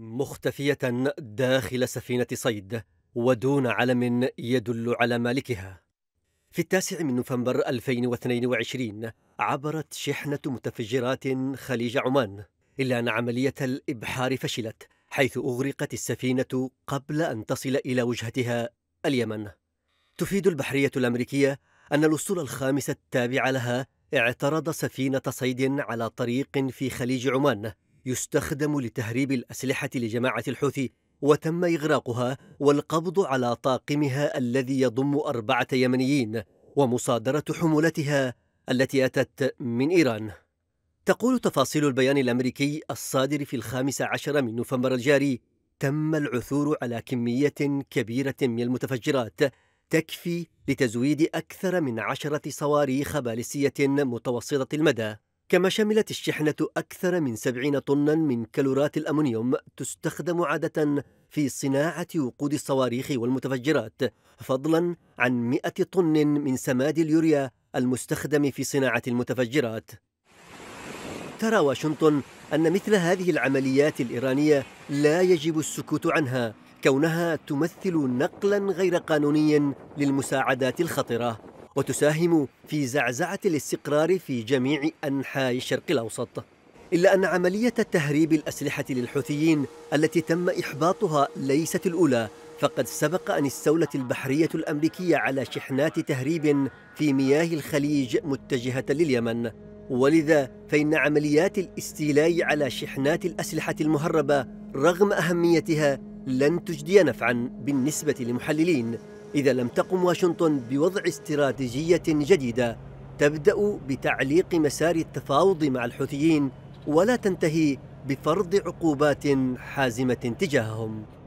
مختفية داخل سفينة صيد ودون علم يدل على مالكها في التاسع من نوفمبر 2022 عبرت شحنة متفجرات خليج عمان إلا أن عملية الإبحار فشلت حيث أغرقت السفينة قبل أن تصل إلى وجهتها اليمن تفيد البحرية الأمريكية أن الأسطول الخامس التابعة لها اعترض سفينة صيد على طريق في خليج عمان يستخدم لتهريب الأسلحة لجماعة الحوثي وتم إغراقها والقبض على طاقمها الذي يضم أربعة يمنيين ومصادرة حمولتها التي أتت من إيران تقول تفاصيل البيان الأمريكي الصادر في الخامس عشر من نوفمبر الجاري تم العثور على كمية كبيرة من المتفجرات تكفي لتزويد أكثر من عشرة صواريخ باليستية متوسطة المدى كما شملت الشحنة أكثر من 70 طنا من كلورات الأمونيوم تستخدم عادة في صناعة وقود الصواريخ والمتفجرات فضلا عن 100 طن من سماد اليوريا المستخدم في صناعة المتفجرات ترى واشنطن أن مثل هذه العمليات الإيرانية لا يجب السكوت عنها كونها تمثل نقلا غير قانوني للمساعدات الخطره وتساهم في زعزعة الاستقرار في جميع أنحاء الشرق الأوسط إلا أن عملية تهريب الأسلحة للحوثيين التي تم إحباطها ليست الأولى فقد سبق أن استولت البحرية الأمريكية على شحنات تهريب في مياه الخليج متجهة لليمن ولذا فإن عمليات الاستيلاء على شحنات الأسلحة المهربة رغم أهميتها لن تجدي نفعا بالنسبة للمحللين إذا لم تقم واشنطن بوضع استراتيجية جديدة تبدأ بتعليق مسار التفاوض مع الحوثيين ولا تنتهي بفرض عقوبات حازمة تجاههم